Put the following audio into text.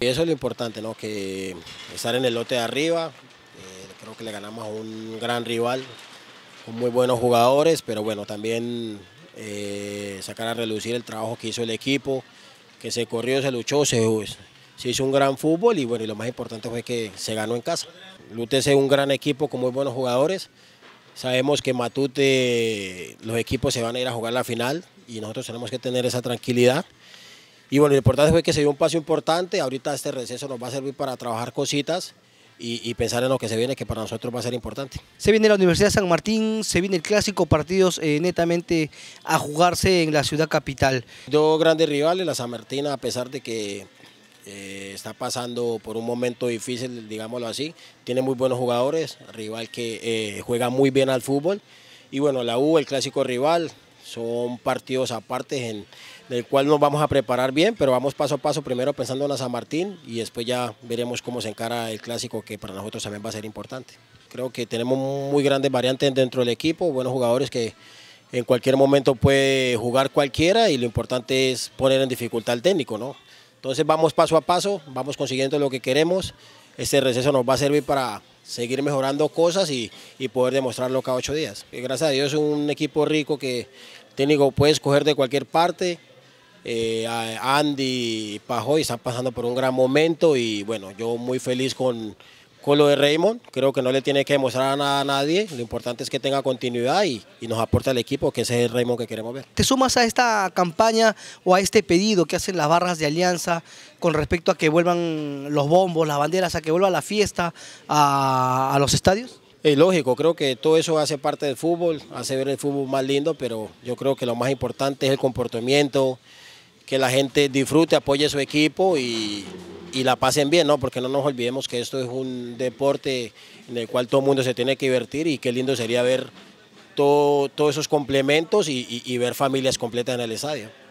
Eso es lo importante, ¿no? que estar en el lote de arriba, eh, creo que le ganamos a un gran rival, con muy buenos jugadores, pero bueno, también eh, sacar a relucir el trabajo que hizo el equipo, que se corrió, se luchó, se, pues, hizo un gran fútbol y bueno, lo más importante fue que se ganó en casa. Lute es un gran equipo con muy buenos jugadores. Sabemos que Matute, los equipos se van a ir a jugar la final y nosotros tenemos que tener esa tranquilidad y bueno, lo importante fue que se dio un paso importante. Ahorita este receso nos va a servir para trabajar cositas y, pensar en lo que se viene, que para nosotros va a ser importante. Se viene la Universidad San Martín, se viene el clásico, partidos eh, netamente a jugarse en la ciudad capital. Dos grandes rivales, la San Martín, a pesar de que eh, está pasando por un momento difícil, digámoslo así. Tiene muy buenos jugadores, rival que eh, juega muy bien al fútbol. Y bueno, la U, el clásico rival, son partidos aparte en, del cual nos vamos a preparar bien, pero vamos paso a paso, primero pensando en la San Martín y después ya veremos cómo se encara el clásico, que para nosotros también va a ser importante. Creo que tenemos muy grandes variantes dentro del equipo, buenos jugadores que en cualquier momento puede jugar cualquiera y lo importante es poner en dificultad al técnico, ¿no? Entonces vamos paso a paso, vamos consiguiendo lo que queremos. Este receso nos va a servir para seguir mejorando cosas y, poder demostrarlo cada ocho días. gracias a Dios es un equipo rico que el técnico puede escoger de cualquier parte, eh, Andy y Pajoy están pasando por un gran momento y bueno, yo muy feliz con, con lo de Raymond. Creo que no le tiene que demostrar nada a nadie. Lo importante es que tenga continuidad y, nos aporte al equipo, que ese es el Raymond que queremos ver. ¿Te sumas a esta campaña o a este pedido que hacen las barras de alianza con respecto a que vuelvan los bombos, las banderas, a que vuelva la fiesta a, a los estadios? Es lógico, creo que todo eso hace parte del fútbol, hace ver el fútbol más lindo, pero yo creo que lo más importante es el comportamiento, que la gente disfrute, apoye su equipo y, la pasen bien, ¿no? Porque no nos olvidemos que esto es un deporte en el cual todo el mundo se tiene que divertir y qué lindo sería ver todo, todos esos complementos y ver familias completas en el estadio.